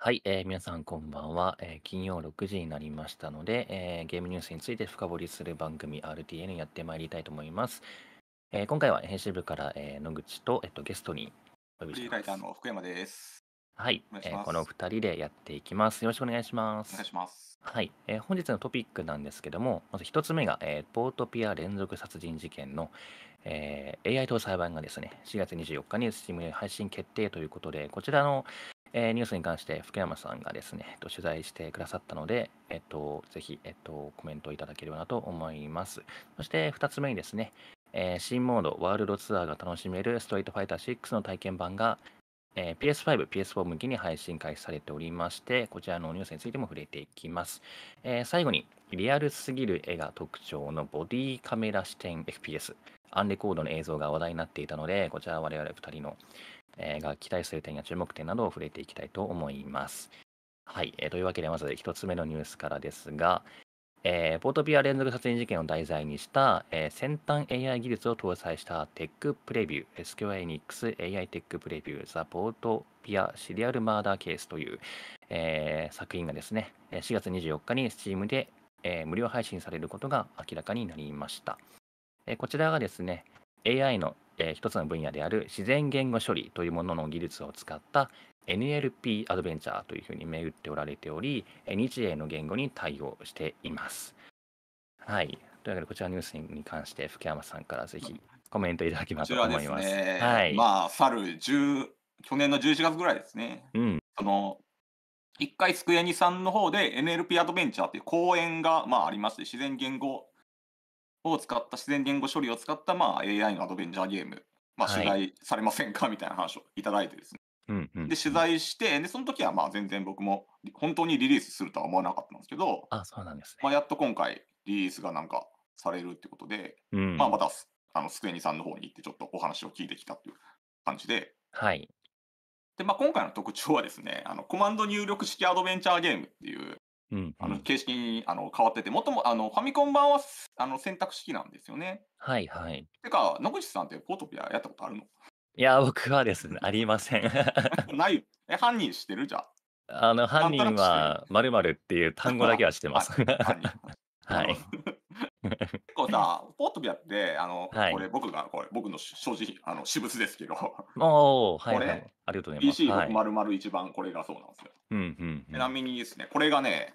はい、えー、皆さんこんばんは、えー金曜6時になりましたので、えーゲームニュースについて深掘りする番組 RTN やってまいりたいと思います。えー今回は編集部から、えー野口と、えっと、ゲストにお呼びフしリーてーます。の福山です。はいい、えーこの2人でやっていきます。よろしくお願いします。お願いします。はい、えー本日のトピックなんですけども、まず1つ目が、えーポートピア連続殺人事件の、えー AI 搭裁判がですね、4月24日に s t ーム m で配信決定ということで、こちらの、えー、ニュースに関して福山さんがですね、えっと、取材してくださったので、えっと、ぜひ、えっと、コメントいただければなと思います。そして2つ目にですね、えー、新モードワールドツアーが楽しめるストリートファイター6の体験版が、えー、PS5、PS4 向きに配信開始されておりまして、こちらのニュースについても触れていきます。えー、最後に、リアルすぎる絵が特徴のボディカメラ視点 FPS、アンレコードの映像が話題になっていたので、こちら我々2人のが期待する点や注目点などを触れていきたいと思います。はい、えー、というわけでまず1つ目のニュースからですが、えー、ポートピア連続殺人事件を題材にした、えー、先端 AI 技術を搭載したテックプレビュー、s q ッ n x AI テックプレビュー、ザ・ポートピアシリアルマーダーケースという、えー、作品がですね、4月24日に Steam で、えー、無料配信されることが明らかになりました。えー、こちらがですね、AI のえー、一つの分野である自然言語処理というものの技術を使った NLP アドベンチャーというふうに銘打っておられており、日英の言語に対応しています。はい。というわけで、こちらのニュースに関して、福山さんからぜひコメントいただきればと思います。はい。まあ、去る1去年の11月ぐらいですね。うん。その一回スクエニさんの方で NLP アドベンチャーっていう講演が、まあ、ありまして自然言語を使った自然言語処理を使った、まあ、AI のアドベンチャーゲーム、まあ、取材されませんか、はい、みたいな話をいただいてですね。で取材してでその時はまあ全然僕も本当にリリースするとは思わなかったんですけどあそうなんです、ね、まあ、やっと今回リリースがなんかされるってことで、うん、まあ、またあのスクエニさんの方に行ってちょっとお話を聞いてきたっていう感じで,、はいでまあ、今回の特徴はですねあのコマンド入力式アドベンチャーゲームっていううんあの形式にあの変わってて、もともあのファミコン版はあの選択式なんですよね。はいはい。てか、野口さんってポートピアやったことあるのいや、僕はですね、ありません。ない。え、犯人してるじゃん。あの、犯人はまるっていう単語だけはしてます。はい。結構さ、ポートピアって、あの、はい、これ僕が、これ僕の正直、あの私物ですけど。おお、はい、はい、ありがとうございます。PC601 番、これがそうなんですよ。うんうんちなみにですね、これがね、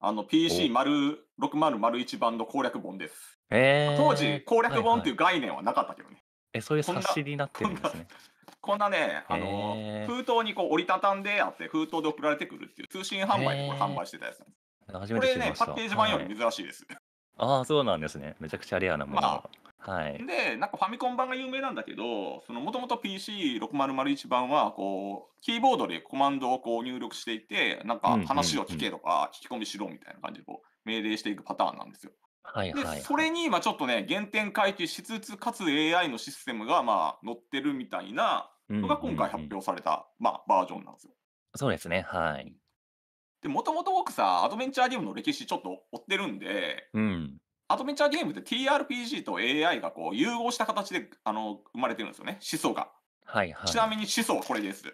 あの PC6001 版の攻略本です。えー、当時、攻略本っていう概念はなかったけどね。えそういう冊子になってるんですね。こんなね、あのー封筒にこう折りたたんであって、封筒で送られてくるっていう通信販売でこ販売してたやつなこれねパッケージ版より珍しいです。ああ、そうなんですね。めちゃくちゃレアなものまが。はい、でなんかファミコン版が有名なんだけどもともと PC6001 版はこうキーボードでコマンドをこう入力していてなんか話を聞けとか聞き込みしろみたいな感じでこう命令していくパターンなんですよ。はいはいはい、でそれに今ちょっとね原点回帰しつつかつ AI のシステムがまあ乗ってるみたいなのが今回発表された、うんうんうん、まあ、バージョンなんですよ。そうですねはいでもともと僕さアドベンチャーゲームの歴史ちょっと追ってるんで、うん、アドベンチャーゲームって TRPG と AI がこう融合した形であの生まれてるんですよね、思想が。はいはい。ちなみに思想はこれです。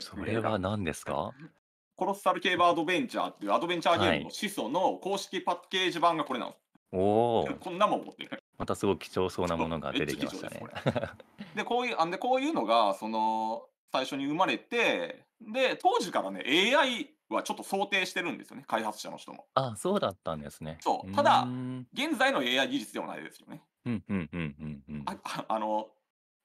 それは何ですか コロッサルケーブアドベンチャーっていうアドベンチャーゲームの思想の公式パッケージ版がこれなの。です。おお。こんなもん持ってる。またすごく貴重そうなものが出てきましたね。でこういうあんでこういうのがその最初に生まれてで当時からね AI はちょっと想定してるんですよね、開発者の人も。あ、そうだったんですね。そうただ、ー現在の AI 技術ではないですよね。うんうんうんうんうん。あ あの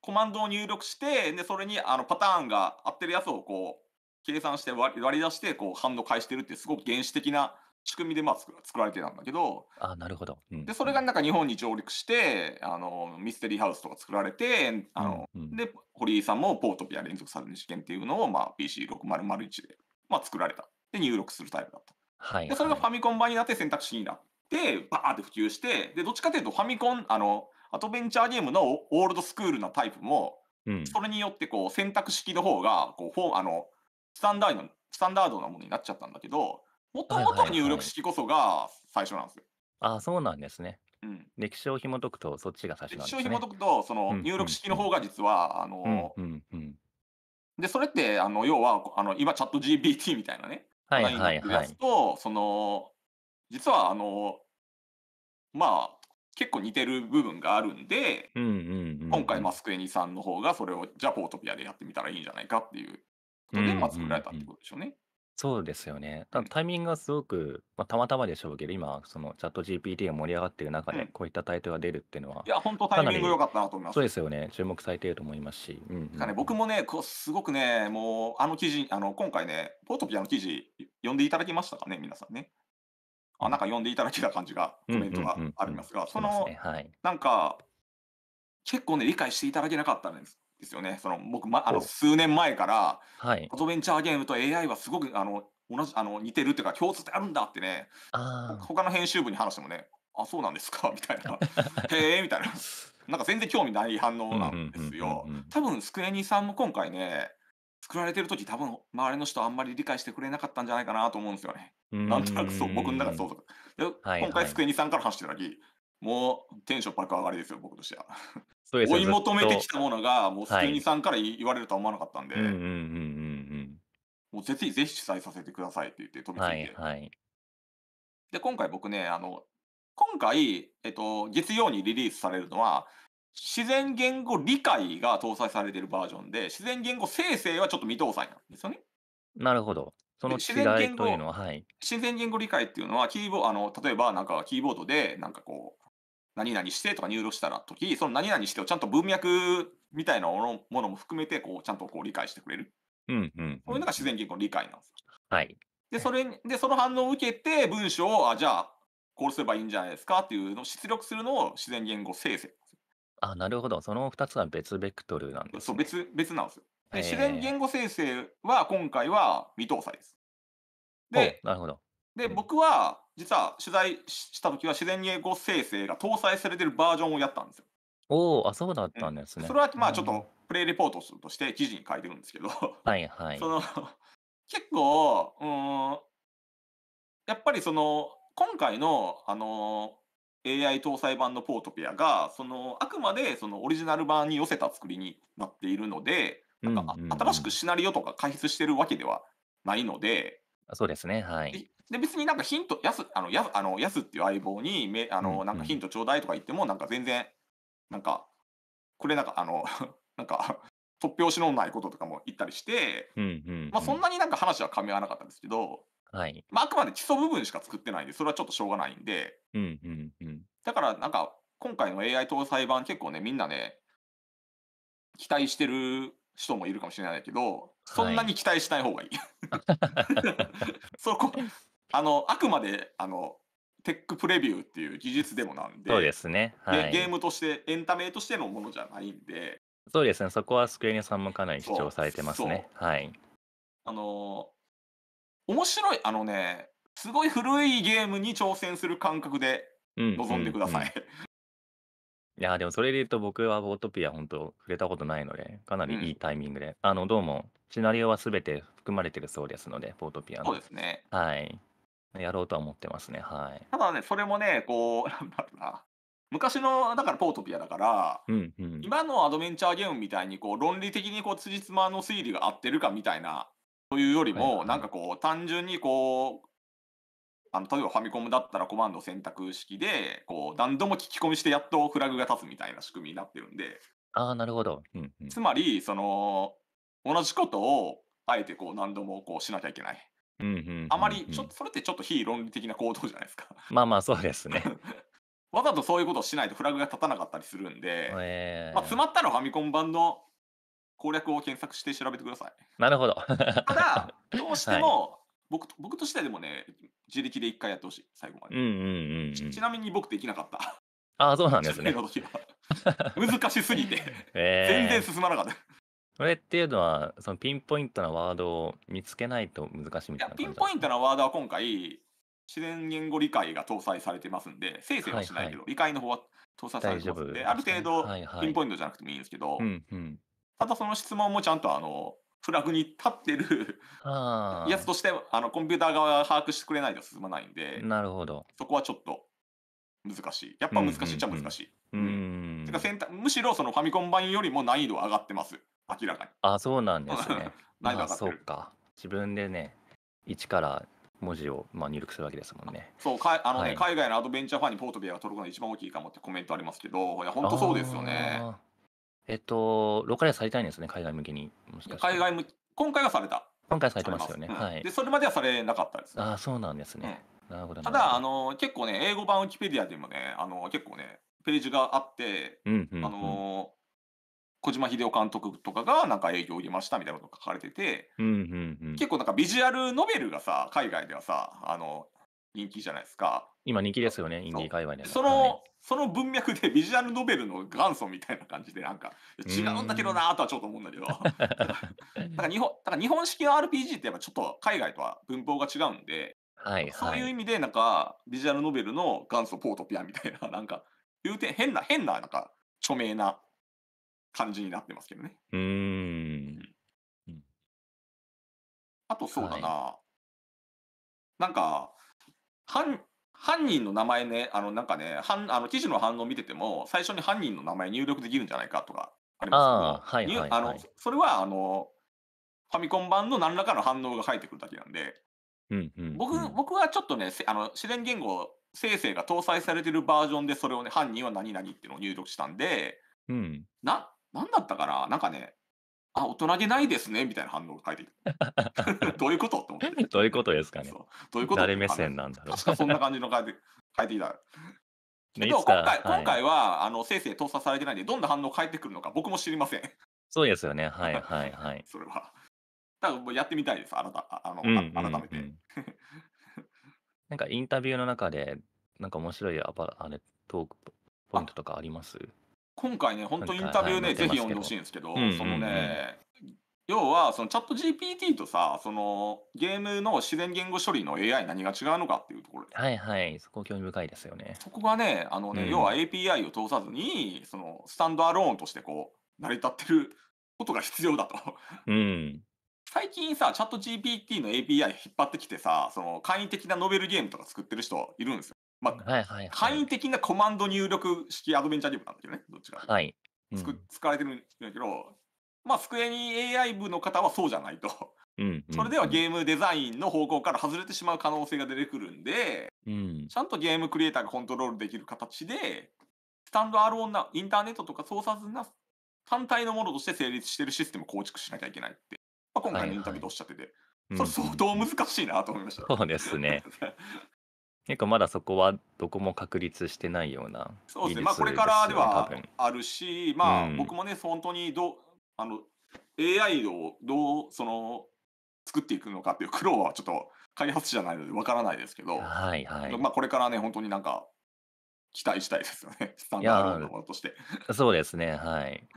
コマンドを入力してでそれにあのパターンが合ってるやつをこう計算して割り割り出してこう反応返してるってすごく原始的な仕組みでまあ作ら作られてたんだけどあ、なるほど。うんでそれがなんか日本に上陸してあのミステリーハウスとか作られてあの、うんうんで堀井さんもポートピア連続殺人事件っていうのを、まあ、PC6001 でまあ、作られた。で、入力するタイプだった。はい、はい、で、それがファミコン版になって選択肢になって、バーって普及して、で、どっちかというとファミコン、あの、アドベンチャーゲームのオールドスクールなタイプも、うん、それによってこう選択式の方がこうフォあのスタンダードの、スタンダードなものになっちゃったんだけど、もともと入力式こそが最初なんですよ。はいはいはい、あそうなんですね。うん、歴史を紐解くと、そっちが最初なんですね。歴史を紐解くと、その入力式の方が実は、あの、うんうんうん、で、それって、あの、要は、あの、今、チャット GPT みたいなね。はいはいはい。やつと、その、実は、あの、まあ、結構似てる部分があるんで、今回、マスクエニさんの方が、それを、じゃあ、ポートピアでやってみたらいいんじゃないかっていうことで、まあ、作られたってことでしょうね。うんうんうんそうですよね。たタイミングがすごく、まあ、たまたまでしょうけど、今、そのチャット GPT が盛り上がってる中で、こういったタイトルが出るっていうのは、いや、本当タイミング良かったなと思いまそうす。ですよね、注目されていると思いますし、うんうかね、ん僕もね、こうすごくね、もう、あの記事、あの今回ね、ポートピアの記事、読んでいただきましたかね、皆さんね。あなんか読んでいただけた感じが、コメントがありますが、その、はい。なんか、結構ね、理解していただけなかったんです。ですよね。その僕、ま、あの数年前からはい。アドベンチャーゲームと AI はすごくあの同じあの似てるっていうか共通点あるんだってねほあ他の編集部に話してもねあそうなんですかみたいな へえみたいななんか全然興味ない反応なんですよん。多分スクエニさんも今回ね作られてる時多分周りの人あんまり理解してくれなかったんじゃないかなと思うんですよねなんとなくそう僕の中でそうん。想像今回スクエニさんから話してた時もうテンション爆上がりですよ僕としてはそうです追い求めてきたものが、もうスケニさんから言われるとは思わなかったんで、うんうんうんもうぜひぜひ主催させてくださいって言って飛びついはいて。はい。で、今回僕ね、あの、今回、えっと、月曜にリリースされるのは、自然言語理解が搭載されているバージョンで、自然言語生成はちょっと未搭載なんですよね。なるほど。その自然違い言語というのは、はい。自然言語理解っていうのは、キーボあの、例えばなんかキーボードで、なんかこう、何々してとか入力したら時、その何々してをちゃんと文脈みたいなものも含めて、こう、ちゃんとこう理解してくれる。うんうん、うん。そういうのが自然言語の理解なんですよ。はい。で、それ、で、その反応を受けて、文章を、あ、じゃあ、こうすればいいんじゃないですかっていうのを出力するのを自然言語生成。あ、なるほど。その2つは別ベクトルなんです、ね、そう、別、別なんですよ。で自然言語生成は今回は未搭載です。で、なるほど。で、僕は実は取材した時は自然言語生成が搭載されてるバージョンをやったんですよ。おお、あ、そうだったんですね。うん、それはまあちょっとプレイレポートとして記事に書いてるんですけど、はいはい。その結構、うん、やっぱりその今回のあの AI 搭載版のポートピアがそのあくまでそのオリジナル版に寄せた作りになっているので、なんか新しくシナリオとか開発してるわけではないので、そうですね、はい。で、別になんかヒント、やす、あの、やす、あの、やすっていう相棒に、め、あの、なんかヒントちょうだいとか言っても、なんか全然、なんか、これなんか、あの、なんか、突拍子のないこととかも言ったりして、まあそんなになんか話は噛み合わなかったんですけど、はい。まああくまで基礎部分しか作ってないんで、それはちょっとしょうがないんで、うんうんうん。だからなんか、今回の AI 搭載版結構ね、みんなね、期待してる人もいるかもしれないけど、そんなに期待しない方がいい。そこ、あの、あくまで、あの、テックプレビューっていう技術でもなんで、そうですね、はい、ゲームとして、エンタメとしてのものじゃないんで、そうですね、そこはスクエニさんもかなり主張されてますね。はい。あの、面白い、あのね、すごい古いゲームに挑戦する感覚で臨んでください。いや、でもそれで言うと僕はボートピア本当触れたことないので、かなりいいタイミングで、あの、どうもシナリオは全て含まれてるそうですので、ボートピアそうですね。はい。やろうとは思ってますね。はい。ただね、それもね、こう、なんだろうな。昔の、だからポートピアだから、うんうん。今のアドベンチャーゲームみたいに、こう、論理的に、こう、辻褄の推理が合ってるかみたいな、というよりはいも、はなんかこう、単純にこう、あの例えばファミコンだったらコマンド選択式でこう何度も聞き込みしてやっとフラグが立つみたいな仕組みになってるんでああなるほど、うんうん、つまりその同じことをあえてこう何度もこうしなきゃいけない。うんうんうんうん、あまりちょそれってちょっと非論理的な行動じゃないですかまあまあそうですね わざとそういうことをしないとフラグが立たなかったりするんで、えー、まあ、詰まったらファミコン版の攻略を検索して調べてください。なるほど。ただ、どうしても、はい、僕僕としてはでもね、自力で一回やってほしい、最後まで、うんうんうんち。ちなみに僕できなかった。ああ、そうなんですね。難しすぎて、えー、全然進まなかった。それっていうのは、そのピンポイントなワードを見つけないと難しいみたいなピンポイントなワードは今回、自然言語理解が搭載されてますんで、生成はしないけど、はいはい、理解の方は搭載されてますんで、ある程度、ピンポイントじゃなくてもいいんですけど、はいはい、ただその質問もちゃんとあのフラグに立ってるやつとしてあのコンピューター側が把握してくれないと進まないんでなるほどそこはちょっと難しいやっぱ難しいっちゃ難しい、うんん、むしろそのファミコン版よりも難易度上がってます明らかにあそうなんですね 難易度上がってる、そうか自分でね一から文字をまあ入力するわけですもんね。そうかあのね、はい、海外のアドベンチャーファンにポートビアが届くのが一番大きいかもってコメントありますけどいや本当そうですよね。えっと、ローカライズされたいんですね、海外向けに。もしかして海外向今回はされた。今回されてますよね。うん、はい。で、それまではされなかったです、ああ、そうなんですね。うん、なるほど。ただ、あの、結構ね、英語版ウィキペディアでもね、あの、結構ね、ページがあって、うんうんうん、あの、小島秀夫監督とかがなんか営業を入れましたみたいなこと書かれてて、うんうんうん、結構なんかビジュアルノベルがさ、海外ではさ、あの、人気じゃないですか。今人気ですよね、インディー界隈でその、はいその文脈でビジュアルノベルの元祖みたいな感じで、なんか、違うんだけどなとはちょっと思うんだけど、だ から日本、だから日本式の RPG ってやっぱちょっと海外とは文法が違うんで、はい、そういう意味で、なんか、ビジュアルノベルの元祖ポートピアみたいな、なんか、いう点、変な、変な、なんか、著名な感じになってますけどね。うん。あと、そうだな、はい、なんか、犯犯人の名前ね、あの、なんかね、反あの記事の反応見てても、最初に犯人の名前入力できるんじゃないかとかありますけど、はいはい、のそれはあのファミコン版の何らかの反応が返ってくるだけなんで、うんうんうん、僕僕はちょっとね、あの自然言語生成が搭載されてるバージョンで、それをね、犯人は何々っていうのを入力したんで、うん、な、なんだったかななんかね、あ、大人げないですね、みたいな反応が書いてき どういうことと思って。どういうことですかね。うどういうこと誰目線なんだろう。確かそんな感じの返って返ってきた。ね、でも今回今回は、あの生成搭載されてないんで、どんな反応返ってくるのか僕も知りません。そうですよね。はいはいはい。それは。だからやってみたいです、改あの、うんうんうん、改めて。なんかインタビューの中で、なんか面白いアパあれトークポイントとかあります今回ね、本当インタビューね、ぜひ読んでほしいんですけど、うんうんうん、そのね、要はそのチャット GPT とさ、そのゲームの自然言語処理の AI 何が違うのかっていうところで。はいはい、そこ興味深いですよね。そこがね、あのね、うん、要は API を通さずに、そのスタンドアローンとしてこう、成り立ってることが必要だとうん。最近さ、チャット GPT の API 引っ張ってきてさ、その簡易的なノベルゲームとか作ってる人いるんですよ。まあ、はいはい、はい、簡易的なコマンド入力式アドベンチャーゲームなんだけどね、どっちか。はい。うん、使われてるんだけど、まあ、机に AI 部の方はそうじゃないと。それではゲームデザインの方向から外れてしまう可能性が出てくるんで、うん、ちゃんとゲームクリエイターがコントロールできる形で、スタンドアローンな、インターネットとか操作な単体のものとして成立してるシステムを構築しなきゃいけないって、まあ、今回のインタビューでおっしゃってて、はいはい、それ相当難しいなと思いました。うん、そうですね。結構まだそこはどこも確立してないような、ね、そうですね、まあ、これからではあるし、まあ、僕もね、うん、本当にどあの AI をどうその作っていくのかっていう苦労はちょっと開発者じゃないのでわからないですけど、はいはいまあ、これからね、本当になんか期待したいですよね、スタンダードとして。そうですね、はい。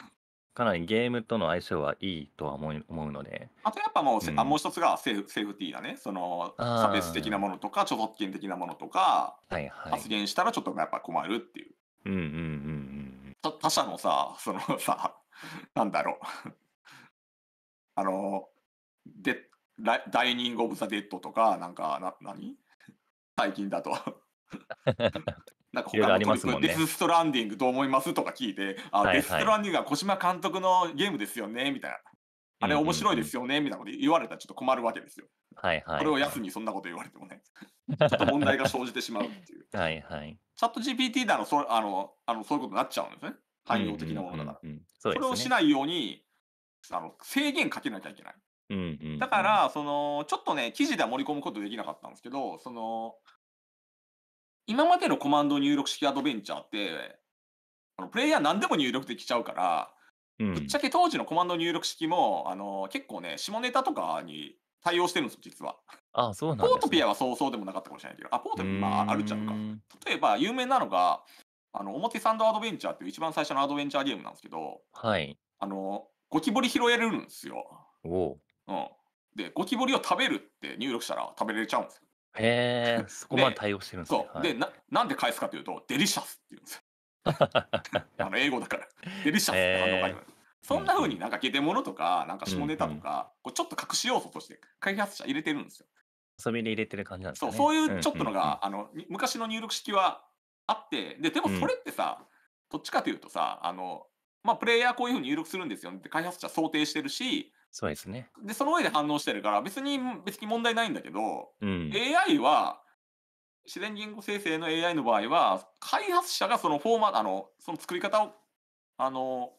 かなりゲームとの相性はいいとは思うので。あとやっぱもう、うん、あもう一つがセーフセーフティーだね。その差別的なものとか著作権的なものとか、はいはい、発言したらちょっとやっぱ困るっていう。うんうんうんうん。他社のさそのさなんだろうあのでダイニング・オブ・ザ・デッドとかなんかな何最近だと なんか他の取り組デス・ストランディングどう思いますとか聞いて、あ、デス・ストランディングは小島監督のゲームですよねみたいな、あれ面白いですよねみたいなこと言われたらちょっと困るわけですよ。はいはい。これを休みそんなこと言われてもね、ちょっと問題が生じてしまうっていう。はいはい。チャット GPT だらそあのあのそういうことになっちゃうんですね。汎用的なものだから。それをしないようにあの制限かけなきゃいけない。うんうんうん、だからそのちょっとね記事では盛り込むことできなかったんですけどその今までのコマンド入力式アドベンチャーって、あのプレイヤー何でも入力できちゃうから、うん、ぶっちゃけ当時のコマンド入力式も、あの結構ね、下ネタとかに対応してるんですよ、実は。ああそうなん、ね、ポートピアはそうそうでもなかったかもしれないけど、あ、ポートピア、あ、あるっちゃうか。例えば、有名なのが、あの、表サンドアドベンチャーっていう一番最初のアドベンチャーゲームなんですけど、はい。あの、ゴキブリ拾えるんですよ。おう。うん。で、ゴキブリを食べるって入力したら食べれちゃうんですよ。へえ、そこまで対応してるんですね。そはい、で、な、なんで返すかというと、デリシャスって言うんですよ。あの、英語だから。デリシャスって反応がありそんなふうになんかゲテモノとか、なんか下ネタとか、こうちょっと隠し要素として開発者入れてるんですよ。遊びに入れてる感じなんですか、ね、そう、そういうちょっとのが、あの、昔の入力式はあって、で、でもそれってさ、どっちかというとさ、あの、まあ、プレイヤーこういうふうに入力するんですよって開発者想定してるし、そうですね。で、その上で反応してるから、別に、別に問題ないんだけど、うん、AI は、自然言語生成の AI の場合は、開発者がそのフォーマあの、その作り方を、あの、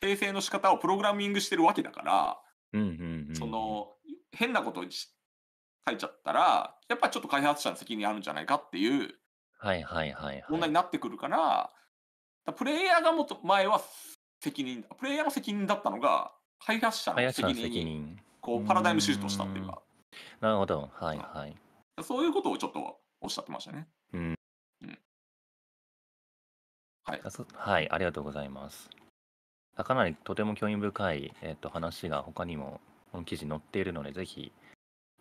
生成の仕方をプログラミングしてるわけだから、うんうんうん、その、変なこと書いちゃったら、やっぱりちょっと開発者の責任あるんじゃないかっていう、はいはいはい。問題になってくるから、はいはいはいはい、からプレイヤーがもっと前は責任、プレイヤーの責任だったのが、開発者の責任にこうパラダイムシフトしたっていうかなるほどはいはい、そういうことをちょっとおっしゃってましたねうん、うん、はい、はい、ありがとうございますかなりとても興味深い、えー、と話が他にもこの記事載っているのでぜひ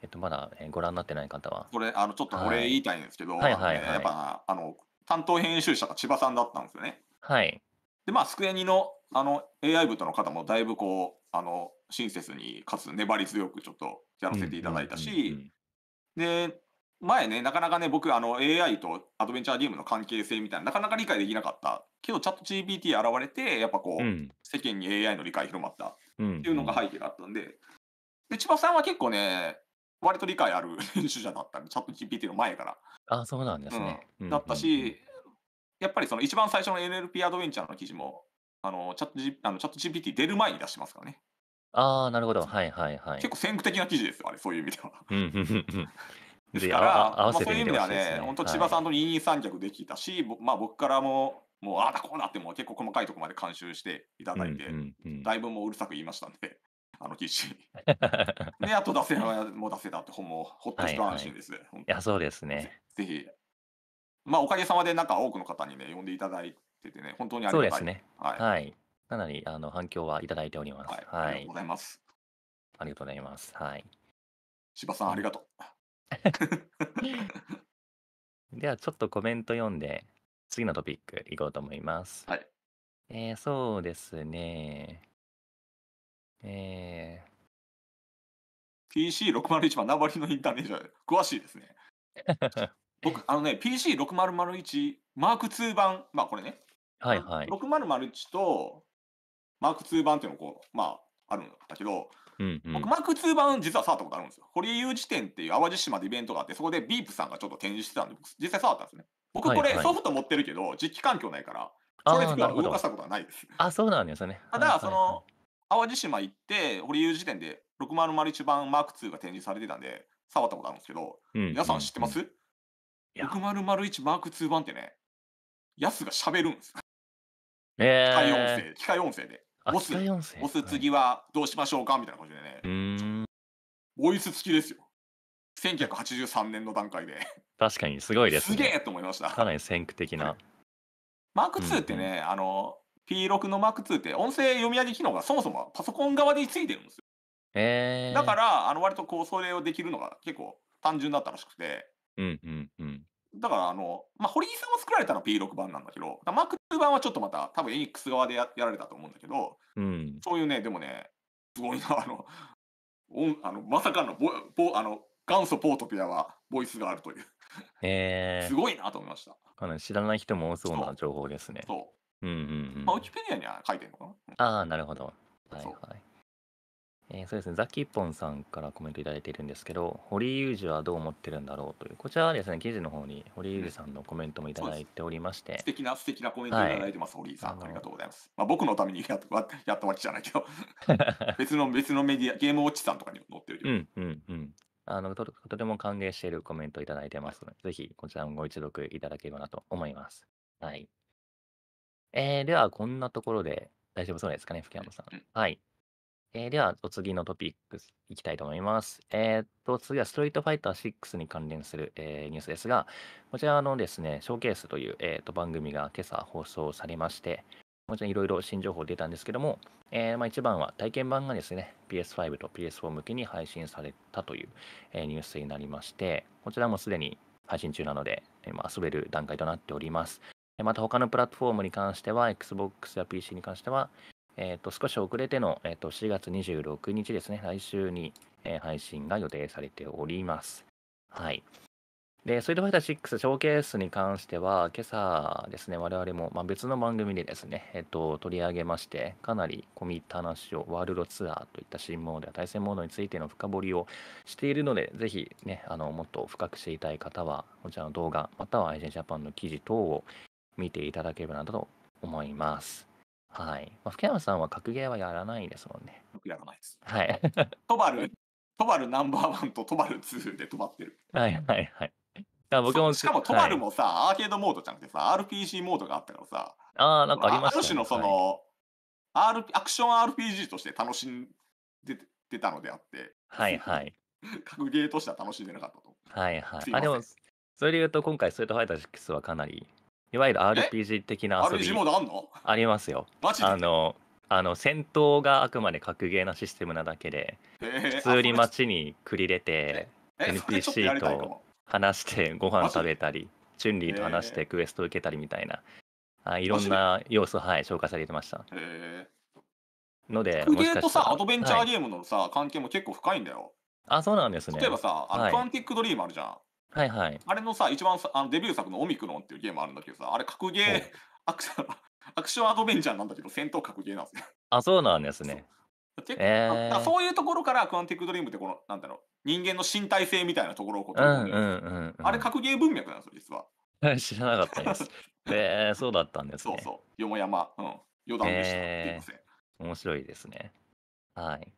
えっと、まだご覧になってない方は。これ、あのちょっとこれ言いたいんですけど、はいはい、やっぱあの担当編集者が千葉さんだったんですよね。はい。で、まあ、スクエニのあの AI 部との方もだいぶこう、あの、親切に、かつ粘り強くちょっとやらせていただいたし、で、前ね、なかなかね、僕、あの、AI とアドベンチャーゲームの関係性みたいな、なかなか理解できなかった。けど、チャット GPT 現れて、やっぱこう、うん、世間に AI の理解広まったっていうのが背景だったんで、うんうん、で、千葉さんは結構ね、割と理解ある編 集者だったんで、チャット GPT の前から。あ、そうなんですね。うん、だったし、やっぱりその一番最初の NLP アドベンチャーの記事も、あの、チャット GPT 出る前に出してますからね。ああ、なるほど。はいはいはい。結構先駆的な記事ですよ、あれ、そういう意味では。うんうんうんですから、あまあ、そういう意味ではね、ね。本当、千葉さんと二人三脚できたし、ぼまあ、僕からも、もう、ああだこうだって、もう結構細かいところまで監修していただいんうて、んうん。だいぶもううるさく言いましたんで、あの記事。で、あと出せはもう出せたって本も、ほっとは一安はい。心いです、いや、そうですね。ぜひ、まあ、おかげさまで、なんか多くの方にね、呼んでいただいててね、本当にありそうですね。はい。はい。かなりあの反響はいただいております。はい。ありがとうございます。ありがとうございます。はい。柴さん、ありがとう。では、ちょっとコメント読んで、次のトピックいこうと思います。はい。えー、そうですね。えー、PC601 はナバリのインターネット詳しいですね。僕、あのね、PC6001 マーク2版、まあこれね、はいはい、6001とマーク2版っていうのこう、まあ、あるんだけど、うんうん、僕、マーク2版実は触ったことあるんですよ。堀江雄点っていう淡路島でイベントがあって、そこでビープさんがちょっと展示してたんで、僕、実際触ったんですね。僕、これ、ソフト持ってるけど、実機環境ないから、それし動かしたことはないです。あ、そうなんですね。ただ、その、淡路島行って、堀江雄点で6001版マーク2が展示されてたんで、触ったことあるんですけど、うんうん皆さん知ってます ?6001 マーク2版ってね、やすが喋るんです。えー、機械音声、機械音声で。モス、モス次はどうしましょうかみたいな感じでね。うん。ボイス付きですよ。1983年の段階で。確かにすごいです、ね、すげえと思いました。かなり先駆的な。マーク2ってね、うん、あの、P6 のマーク2って音声読み上げ機能がそもそもパソコン側でついてるんですよ。えー、だから、あの割とこう、それをできるのが結構単純だったらしくて。うんうんうん。だからあの、まあ、堀井さんも作られたのは P6 版なんだけど、マーク2版はちょっとまた、多分エニックス側でやられたと思うんだけど、うん、そういうね、でもね、すごいな、あの、あのまさかのボボあの元祖ポートピアはボイスがあるというえー、すごいなと思いました。かな知らない人も多そうな情報ですね。そう。そううんうん、うん、まあ、ウィキペディアには書いてるのかなああ、なるほど。はいはい。えー、そうですね、ザキッポンさんからコメントいただいているんですけど、堀井裕二はどう思ってるんだろうという、こちらはですね、記事の方に堀井裕二さんのコメントもいただいておりまして、素敵な素敵なコメントいただいてます、はい、堀井さん、ありがとうございます。まあ、僕のためにやったやったわけじゃないけど、別の別のメディア、ゲームウォッチさんとかにも載ってるうんうんうん。あのととても歓迎しているコメントいただいてますので、ぜひこちらもご一読いただければなと思います。はい。えー、では、こんなところで大丈夫そうですかね、福山さん。うん、はい。えー、では、お次のトピックスいきたいと思います。えー、っと、次はストリートファイター6に関連する、えー、ニュースですが、こちらのですね、ショーケースという、えっと番組が今朝放送されまして、もちろんいろいろ新情報出たんですけども、えまあ、一番は体験版がですね、PS5 と PS4 向けに配信されたという、えニュースになりまして、こちらもすでに配信中なので、今、遊べる段階となっております。また他のプラットフォームに関しては、Xbox や PC に関しては、えーと、少し遅れての、えーと、4月26日ですね、来週に、えー、配信が予定されております。はい。で、スイートファイター6ショーケースに関しては、今朝ですね、我々も、まあ、別の番組でですね、えー、と、取り上げまして、かなり込み入った話を、ワールドツアーといった新モードや対戦モードについての深掘りをしているので、ぜひね、あの、もっと深く知りたい方は、こちらの動画、または IJ ジャパンの記事等を見ていただければなと思います。はい。まあ、福山さんは格ゲーはやらないですもんね。よくやらないです。はい。トバル、トバルナンバーワンとトバルツーで止まってる。はいはいはい。だ僕もしかもトバルもさ、はい、アーケードモードじゃなくてさ、RPG モードがあったからさ、ああ、なんかありました、ね、ある種のその、はい、R、アクション RPG として楽しんでてたのであって、はいはい。格ゲーとしては楽しんでなかったと。はいはい。あでも、それで言うと今回、ストリートファイター6はかなりいわゆる RPG 的な遊びありますよ。マジであのあの戦闘があくまで格ゲーなシステムなだけで普通に街に繰り出て NPC と話してご飯食べたりチュンリーと話してクエスト受けたりみたいなあいろんな要素はい紹介されてましたので格ゲーとさアドベンチャーゲームのさ関係も結構深いんだよあそうなんですね例えばさアのはいクアンティックドリームあるじゃんはいはい。あれのさ、一番あのデビュー作のオミクロンっていうゲームあるんだけどさ、あれ格ゲーアクション、アクションアドベンチャーなんだけど、戦闘格ゲーなんですよ。あ、そうなんですね。結えー、そういうところからクアンティックドリームってこのなんだろう人間の身体性みたいなところをこう、うんうんうんうん、あれ格ゲー文脈なんですよ実は知らなかったですえ ー、そうだったんですねそうそうよもやま、うん、余談でした、えー、面白いですねはい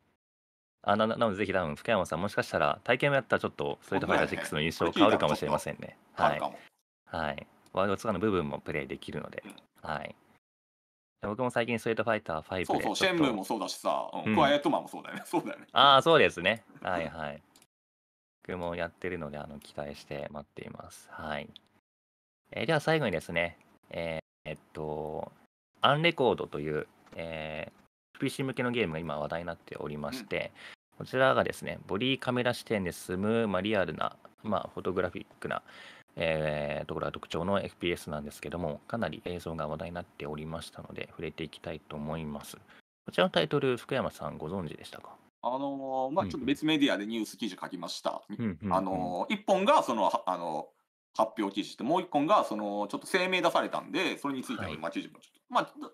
あななのでぜひ多分福山さんもしかしたら体験をやったらちょっと「ストリートファイター6」の印象変わるかもしれませんね。はい、はい、ワールドツアーの部分もプレイできるので。うん、はい僕も最近ストリートファイター5でそうそうシェンムーもそうだしさ、うん、クワイエットマンもそうだよね そうだよねああそうですねはいはい僕もやってるのであの期待して待っていますはいえー、では最後にですねえー、えっとアンレコードという、えー、PC 向けのゲームが今話題になっておりまして、こちらがですね、ボディカメラ視点で進む、まあ、リアルな、まあ、フォトグラフィックな、えー、ところが特徴の FPS なんですけども、かなり映像が話題になっておりましたので、触れていきたいと思います。こちらのタイトル、福山さん、ご存知でしたかあのー、まあ、ちょっと別メディアでニュース記事書きました。うん、あのー、1本がそのあの発表記事って、もう1本がそのちょっと声明出されたんで、それについての、はちま記事もちょっと。まあ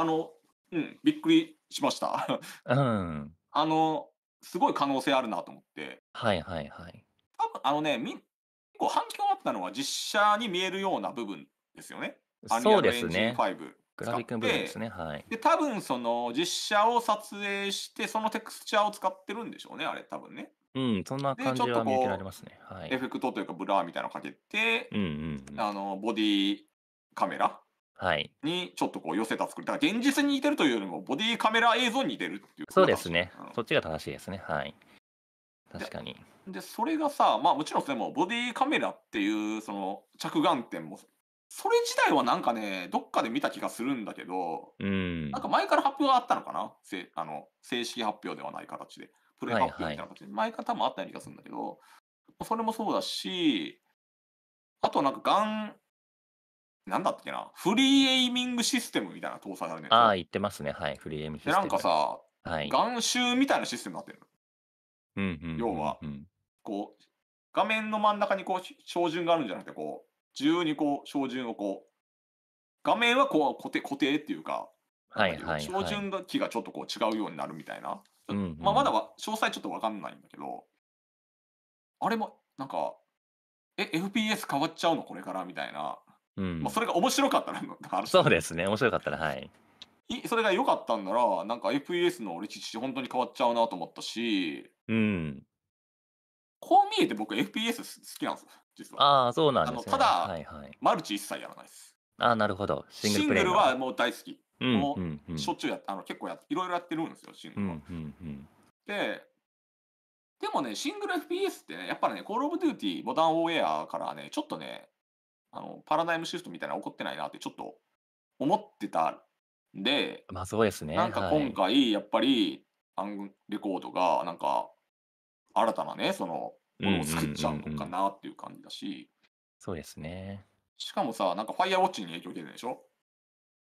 あのうん、びっくりしました。うん。あの、すごい可能性あるなと思って。はいはいはい。多分あのね、み結構反響があったのは実写に見えるような部分ですよね。そうですね。グラフィック部分ですね。はい。で、多分その実写を撮影して、そのテクスチャーを使ってるんでしょうね、あれ多分ね。うん、そんな感じは見受けられますね。はい、エフェクトというかブラーみたいなのかけて、うんうん、うん、あのボディカメラはい、にちょっとこう寄せた作り、だから現実に似てるというよりも、ボディカメラ映像に似てるっていうそうですね、そっちが正しいですね、はい、確かに。で、それがさ、まあ、もちろんでも、ボディカメラっていうその着眼点も、それ自体はなんかね、どっかで見た気がするんだけど、うん、なんか前から発表があったのかな、せあの正式発表ではない形で、プレイ発表みたいな形で、はいはい、前から多分あったような気がするんだけど、それもそうだし、あとなんか、がんなんだっけな、フリーエイミングシステムみたいな搭載されてるんああ、言ってますね。はい。フリーエグシステで、ム。なんか、さ、はい。眼臭みたいなシステムになってる。の。要はこう、画面の真ん中にこう、照準があるんじゃなくて、こう、自由にこう、照準をこう、画面はこう固定固定っていうか、はいはい照準が機がちょっとこう違うようになるみたいな。うんまあ、まだは詳細ちょっとわかんないんだけど、あれも、なんか、え、FPS 変わっちゃうのこれからみたいなうん。まあ、それが面白かったら そうですね、面白かったら、はい。いそれが良かったんなら、なんか FPS の歴史、本当に変わっちゃうなと思ったし、うん。こう見えて僕 FPS 好きなんです実は。ああ、そうなんですね。ただ、はいはい、マルチ一切やらないです。ああ、なるほど。シングルングルはもう大好き。うん、もうしょっちゅうやっあの結構やいろいろやってるんですよ、シングルは。うんうんうん、で、でもね、シングル FPS ってね、やっぱね、コールオブデューティー、モダンオーエアからね、ちょっとね、あの、パラダイムシフトみたいなの起こってないなってちょっと思ってたんで、まあそうですね。なんか今回、やっぱり、アングレコードが、なんか、新たなね、その、ものを作っちゃうのかなっていう感じだし、そうですね。しかもさ、なんか、ファイアウォッチに影響出てるでしょ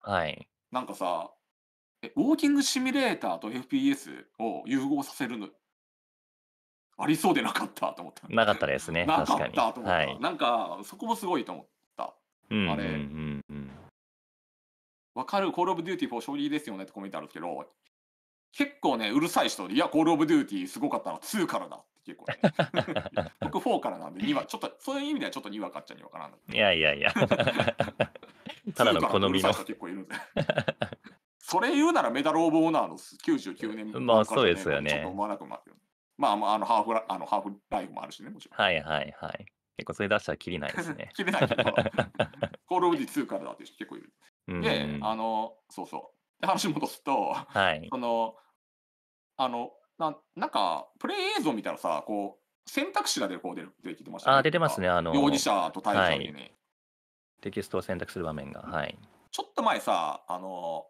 はい。なんかさ、え、ウォーキングシミュレーターと FPS を融合させるの、ありそうでなかったと思った。なかったですね。なかったと思っはた。い。なんか、そこもすごいと思って。あれ。うんうんわかる、コールオブデューティー4将棋ですよねってコメントあるんですけど、結構ね、うるさい人で、いや、コールオブデューティーすごかったのは2からだって結構ね。僕4からなんで、2は、ちょっと、そういう意味ではちょっとにわかっちゃにわからん。いやいやいや。ただの好みの。結構いるんで。それ言うならメダル・オブ・オーナーの99年、ね、まあそうですよね。まあ、まあ、あのハーフラ、あのハーフライフもあるしね、もちろん。はいはいはい。結構それ出したら切りないですね。切れないけど、コールオブディ2からだって人結構いる。で、あの、そうそう。で、話戻すと、はい、その、あの、ななんか、プレイ映像見たらさ、こう、選択肢が出る、こう出る出てきてました、ね、あ、出てますね、あの。容疑者と対象にね、はい、テキストを選択する場面が。はい。ちょっと前さ、あの、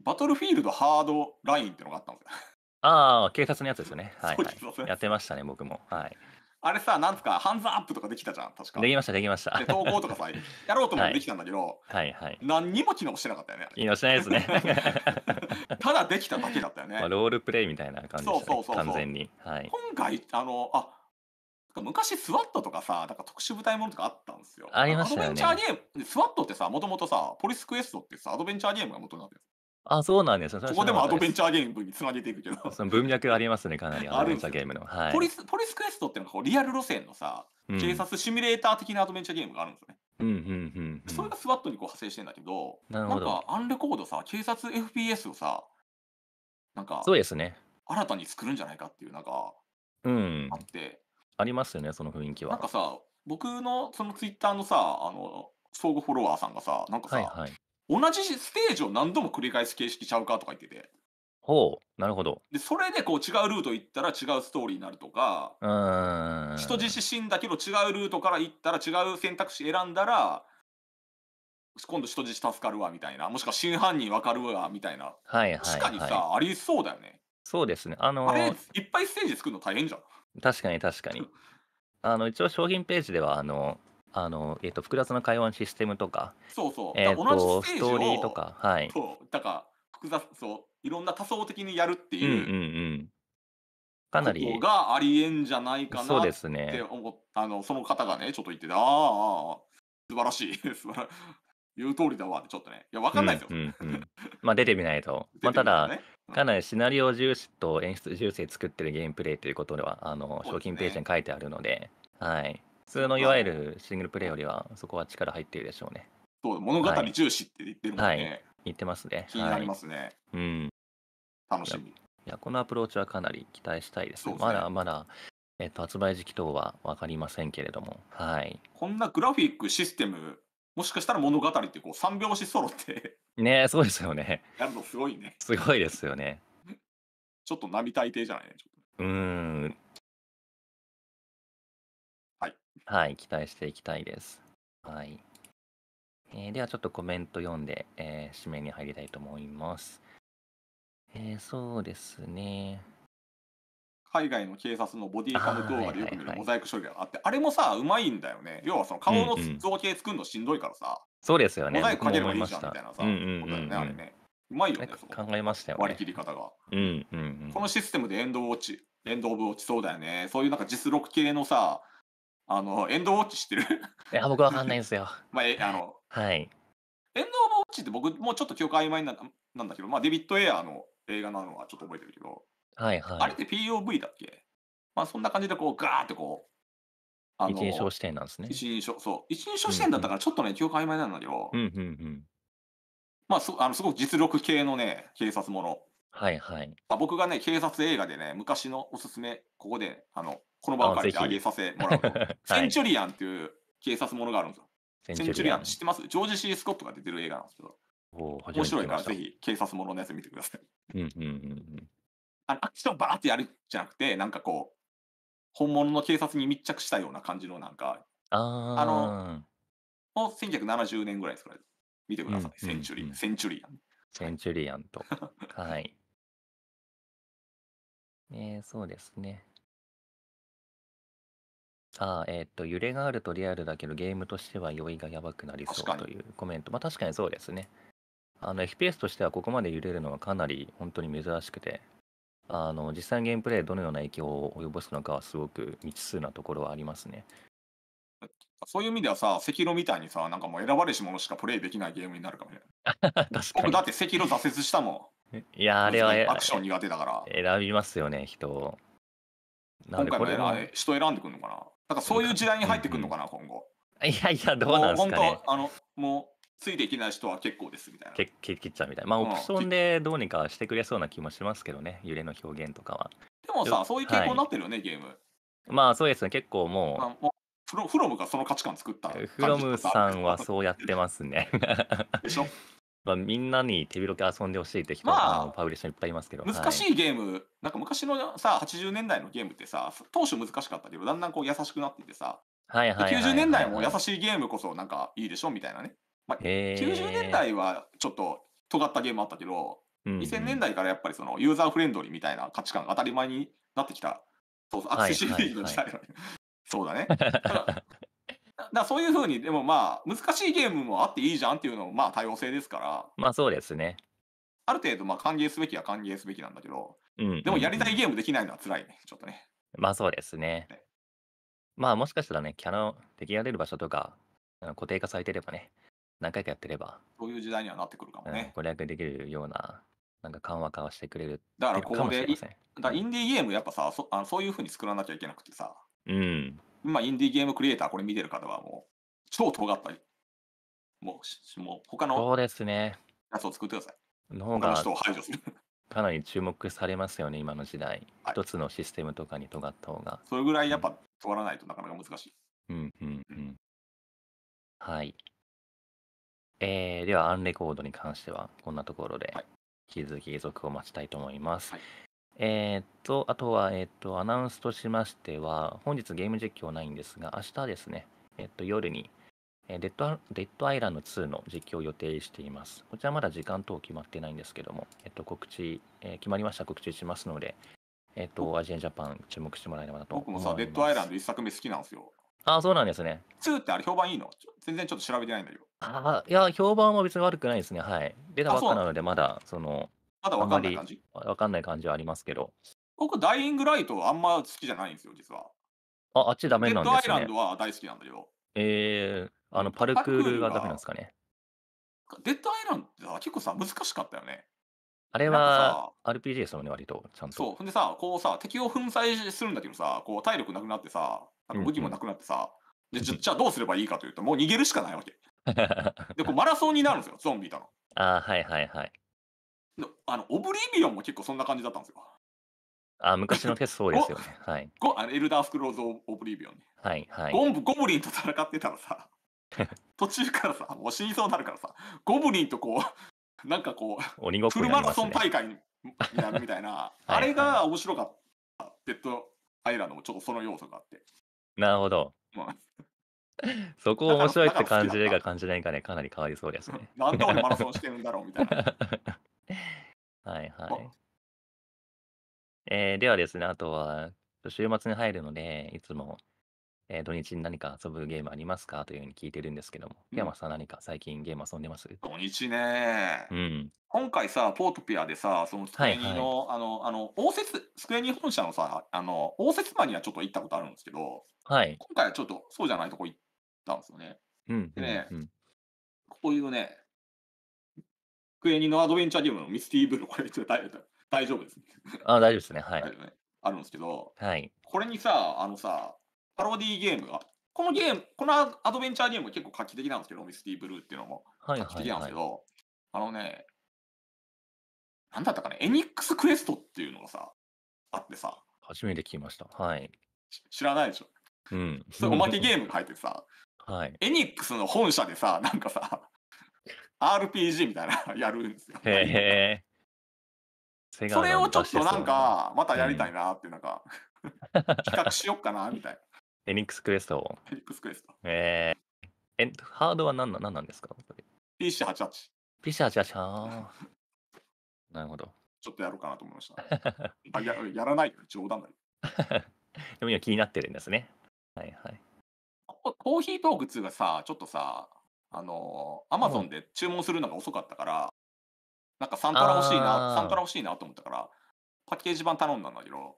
バトルフィールドハードラインってのがあったんですよ。ああ、警察のやつですよね。はい、はい、やってましたね、僕も。はい。あれさ、なんつか、ハンズアップとかできたじゃん、確か。できました、できました。で投稿とかさ、やろうと思ってできたんだけど、はい、はいはい何にも機能してなかったよね。機能してないですね。ただできただけだったよね。まあ、ロールプレイみたいな感じで、ね、そうそうそう完全に。はい、今回、あの、あ昔スワットとかさ、なんか特殊部隊ものとかあったんですよ。ありましたね。アドベンチャーゲーム、スワットってさ、もともとさ、ポリスクエストってさ、アドベンチャーゲームが元になってるあ、そうなんですよ。ここでもアドベンチャーゲームにつなげていくけど。その文脈ありますね、かなり。アドベンチャーゲームの。はい、ポリスポリスクエストっていうのこうリアル路線のさ、警察シミュレーター的なアドベンチャーゲームがあるんですよね。うんうんうん、うん、それが SWAT にこう派生してんだけど、なるほどなんかアンレコードさ、警察 FPS をさ、なんか、そうですね。新たに作るんじゃないかっていう、なんか、うん。あって。ありますよね、その雰囲気は。なんかさ、僕のそのツイッターのさ、あの、相互フォロワーさんがさ、なんかさ、はいはい、同じステージを何度も繰り返す形式ちゃうかとか言ってて。ほう、なるほど。で、それでこう違うルート行ったら違うストーリーになるとか、うん。人質死んだけど違うルートから行ったら違う選択肢選んだら、今度人質助かるわみたいな、もしくは真犯人分かるわみたいな、はいはい、はい。確かにさ、ありそうだよね。そうですね。あのー、あれ、いっぱいステージ作るの大変じゃん。確かに確かに。あの、一応商品ページでは、あのー、あの、えっと、複雑な会話のシステムとか、そうそう。え同じステージトーリーとか、はい。そう、だから複雑、そう、いろんな多層的にやるってうんうんいうん。かなこり、がありえんじゃないかそうなでっすてね。思っあの、その方がね、ちょっと言ってて、ああ素晴らしい、素晴ら言う通りだわって、ちょっとね、いや、わかんないですよ。うんうん。まあ出てみないと。まあただ、かなりシナリオ重視と演出重視で作ってるゲームプレイということでは、あの、商品ページに書いてあるので、はい。普通のいわゆるシングルプレイよりはそこは力入っているでしょうね。そう物語重視って言ってるもんね。はい、言ってますね。気になりますね。はい、うん。楽しみ。いやこのアプローチはかなり期待したいです。ですね、まだまだえっと、発売時期等は分かりませんけれども、はい、こんなグラフィック、システム、もしかしたら物語ってこう3拍子揃ってねそうですよね。やるのすごいね。すごいですよね。ちょっと並大抵じゃないね。うん、はい、期待していきたいです。はい。えー、ではちょっとコメント読んで、えー、締めに入りたいと思います。えー、そうですね。海外の警察のボディーカム動画でよく見るモザイク処理があって、あはあれもさ、うまいんだよね。要はその顔の造形作るのしんどいからさ、そうですよね。モザイクかければいいじゃんみたいなさ、うんうんうんうん、うまいよね、考えましたよ、ね、割り切り方が、うんうんうん、このシステムでエンドウォッチ、エンドオブウォッチそうだよね。そういうなんか実録系のさ、あの、エンドウォッチ知ってるいや、僕わかんないんですよ。まあ、えあの、はい。エンドウォッチって僕もうちょっと記憶曖昧ななんだけど、まあ、デビッド・エアーの映画なのはちょっと覚えてるけど、はいはい。あれって POV だっけまあ、そんな感じでこう、ガーってこう、あの一人称視点なんですね。一人称、そう。一人称視点だったからちょっとね、うんうん、記憶曖昧なんだけど、うんうんうん。まあ、そあのすごく実力系のね、警察もの。はいはい。あ僕がね、警察映画でね、昔のおすすめ、ここで、あの、この場を借りてあげさせてもらうと、センチュリアンっていう警察ものがあるんですよ。センセンチュリアン、知ってますジョージ・シー・スコットが出てる映画なんですけど、お面白いからぜひ警察もののやつ見てください。うんうんうんあのアクションバーってやるじゃなくて、なんかこう、本物の警察に密着したような感じのなんか、あの、あもう1970年ぐらいですから、見てください。うセンんチュうリん。センチュリアン。センチュリアンと。はい。えそうですね。ああ、えっと、揺れがあるとリアルだけど、ゲームとしては酔いがやばくなりそうかというコメント。まあ、確かにそうですね。あの、FPS としてはここまで揺れるのはかなり本当に珍しくて、あの、実際のゲームプレイどのような影響を及ぼすのかはすごく未知数なところはありますね。そういう意味ではさ、赤色みたいにさ、なんかもう選ばれし者しかプレイできないゲームになるかもしれない。確か僕だって赤色挫折したもん。いや、あれはアクション苦手だから。選びますよね、人を。今回も選れ人選んでくるのかななんかそういう時代に入ってくるのかな、うん、今後。いやいや、どうなんですかね。あの、もう、ついていけない人は結構ですみたいな。けけ切っちゃうみたいな。まあ、オプションでどうにかしてくれそうな気もしますけどね、揺れの表現とかは。でもさ、そういう傾向になってるよね、はい、ゲーム。まあ、そうですね、結構もう。まあ、フロフロムがその価値観作った。フロムさんはそうやってますね。でしょまあ、みんなに手広く遊んでほしいって人まあ、パブリッシャーいっぱいいますけど難しいゲーム、はい、なんか昔のさ80年代のゲームってさ当初難しかったけどだんだんこう優しくなっててさ、90年代も優しいゲームこそなんかいいでしょみたいなね、まあ、90年代はちょっと尖ったゲームあったけど、2000年代からやっぱりそのユーザーフレンドリーみたいな価値観が当たり前になってきたそうそうアクセシビリティの時代、はいはい、そうだね だそういうふうに、でもまあ、難しいゲームもあっていいじゃんっていうのも、まあ、多様性ですから、まあそうですね。ある程度、まあ、歓迎すべきは歓迎すべきなんだけど、うんうんうん、でもやりたいゲームできないのは辛いね、ちょっとね。まあそうですね。ねまあもしかしたらね、キャラの敵が出る場所とか、固定化されてればね、何回かやってれば、そういう時代にはなってくるかもね。うん、攻略できるような、なんか緩和化をしてくれるだからここで、だインディーゲームやっぱさ、そあそういうふうに作らなきゃいけなくてさ、うん、今、インディーゲームクリエイター、これ見てる方はもう、超尖ったり、もう、もう他のそうですね。やつを作ってください。の方他のが人を排除する。かなり注目されますよね、今の時代。はい一つのシステムとかに尖った方が。それぐらいやっぱ尖らないとなかなか難しい。うんうんうん。はい。えー、では、アンレコードに関しては、こんなところで、引き続き続を待ちたいと思います。はいえーっと、あとは、えーっと、アナウンスとしましては、本日ゲーム実況ないんですが、明日ですね、えーっと、夜に、えーデッドア、デッドアイランド2の実況を予定しています。こちらまだ時間等決まってないんですけども、えーっと、告知、えー決まりました告知しますので、えーっと、アジアンジャパン注目してもらえればなと僕思いもます。さ、デッドアイランド一作目好きなんですよ。ああ、そうなんですね。2ってあれ評判いいの全然ちょっと調べてないんだけど。ああ、いや、評判は別に悪くないですね。はい。出たばっかなので、まだ、その、まだわかんない感じわかんない感じはありますけど。僕、ダイイングライトあんま好きじゃないんですよ、実は。あ、あっちダメなんですね。デッドアイランドは大好きなんだけど。えー、あの、パルクールがダメなんですかね。デッドアイランドは結構さ、難しかったよね。あれは RPG ですよね、割と、ちゃんと。そう、ほんでさ、こうさ、敵を粉砕するんだけどさ、こう体力なくなってさ、なん武器もなくなってさ、うんうん、でじゃあどうすればいいかというと、もう逃げるしかないわけ。で、こうマラソンになるんですよ、ゾンビだの。ああ、はいはいはい。のあのオブリビオンも結構そんな感じだったんですよ。あ昔のテストそうですよね。はい。ゴあのエルダースクローズ・オブリビオンはいはい。ゴンゴブリンと戦ってたらさ、途中からさ、もう死にそうになるからさ、ゴブリンとこう、なんかこう、ね、フルマラソン大会になるみたいな、はいはい、あれが面白かった、デッドアイランドもちょっとその要素があって。なるほど。そこ面白いって感じるか感じないかね、かなり変わりそうですね。なんで俺マラソンしてるんだろうみたいな。はいはい。えーではですね、あとは、週末に入るので、いつも、えー土日に何か遊ぶゲームありますかというふうに聞いてるんですけども、山さん何か最近ゲーム遊んでます土日ねうん。今回さ、ポートピアでさ、そのスクの、あの、あの、応接、机に本社のさ、あの、応接間にはちょっと行ったことあるんですけど、はい。今回はちょっとそうじゃないとこ行ったんですよね。うん。うんでねこういうね、机にのアドベンチャーゲームのミスティーブルー、これ大丈夫です、ね。あ大丈夫ですね。はい。ね、あるんですけど、はい、これにさ、あのさ、パロディーゲームが、このゲーム、このアドベンチャーゲーム結構画期的なんですけど、ミスティーブルーっていうのも画期的なんですけど、はいはいはい、あのね、なんだったかね、エニックスクエストっていうのがさ、あってさ。初めて聞きました。はい。知らないでしょ。うん。それおまけゲームが入ってさ、はい。エニックスの本社でさ、なんかさ、RPG みたいな やるんですよ。へえ。それをちょっとなんか、またやりたいなって、いなんか企画しよっかなみたいな。エニックスクエストを。エニックスクエスト。えー、え、ハードは何な何なんですか ?PC88。PC88。なるほど。ちょっとやろうかなと思いました。あややらない冗談だよ。でも今気になってるんですね。はいはい。コーヒートーク2がさ、ちょっとさ、あの、アマゾンで注文するのが遅かったから、なんかサントラ欲しいな、サントラ欲しいなと思ったから、パッケージ版頼んだんだけど、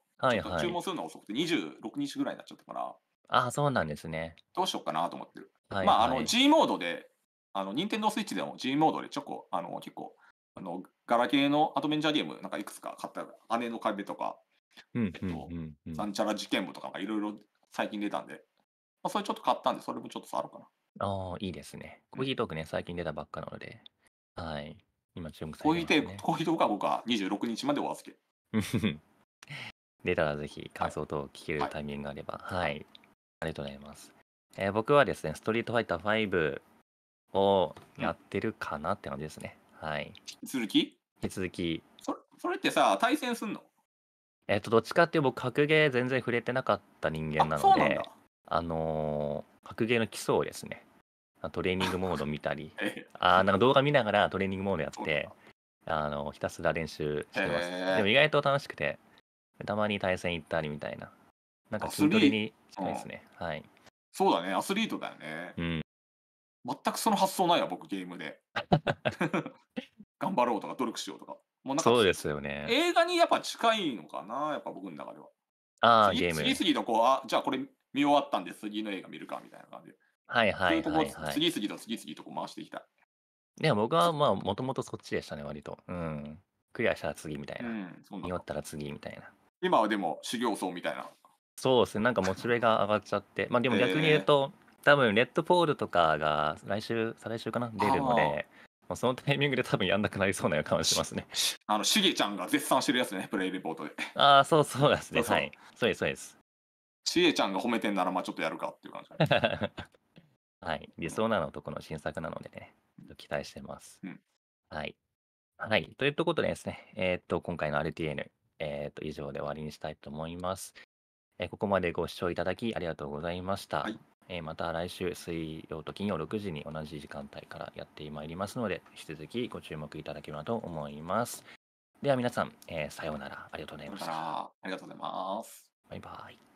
注文するのが遅くて26日ぐらいになっちゃったから、ああ、そうなんですね。どうしようかなと思ってる。はいはい、まあ、あの、G モードで、あの、Nintendo Switch でも G モードでちょこ、あの、結構、あの、ガラケーのアドベンチャーゲーム、なんかいくつか買った、姉の壁とか、うんえっと、なんちゃら事件簿とかいろいろ最近出たんで、まあ、それちょっと買ったんで、それもちょっと触ろうかな。ああ、いいですね。コーヒートークね、最近出たばっかなので、はい。今注目さコーヒれーてテます、ね。コーヒートークは僕は26日までお預け。出たらぜひ感想等を聞けるタイミングがあれば、はい、ありがとうございます、えー僕はですね、ストリートファイター5をやってるかなって感じですね。はい。続き引き続き、それそれってさ、対戦すんのえっ、と、どっちかっていうと僕、格ゲー全然触れてなかった人間なあ、のそうなんで、だ。あのー格ゲーの基礎をですね、トレーニングモード見たり、あなんか動画見ながらトレーニングモードやって、あのひたすら練習してます。でも意外と楽しくて、たまに対戦行ったりみたいな。なんか筋トレに近いですね。はい。そうだね、アスリートだよね。うん。全くその発想ないわ、僕、ゲームで。頑張ろうとか、努力しようとか。もうなんかそうですよね。映画にやっぱ近いのかな、やっぱ僕の中では。ああ、ゲーム。次々とこう、あじゃあこれ見終わったんで、次の映画見るかみたいな感じで。はいはいはいはい。次々と次々とこう回してきた。い僕はまあ、もともとそっちでしたね、割と。うん。クリアしたら次みたいうな。ん、そな匂ったら次みたいな。今はでも修行僧みたいな。そうですね、なんかモチベが上がっちゃって。まあでも逆に言うえー、と、多分レッドポールとかが来週、再来週かな出るので、もうそのタイミングで多分やんなくなりそうな予感はしますね。しあの、しげちゃんが絶賛してるやつね、プレイレポートで。ああ、そうそうですね。そはい。う。そうです、そうです。しげちゃんが褒めてんなら、まあちょっとやるかっていう感じ はい。理想なのとこの新作なのでね、期待してます。うん、はい。はい。ということでですね、えー、っと、今回の RTN、えー、っと、以上で終わりにしたいと思います。えー、ここまでご視聴いただきありがとうございました。はい、えまた来週水曜と金曜6時に同じ時間帯からやってまいりますので、引き続きご注目いただければと思います。では皆さん、えさようなら。ありがとうございました。ありがとうございます。バイバイ。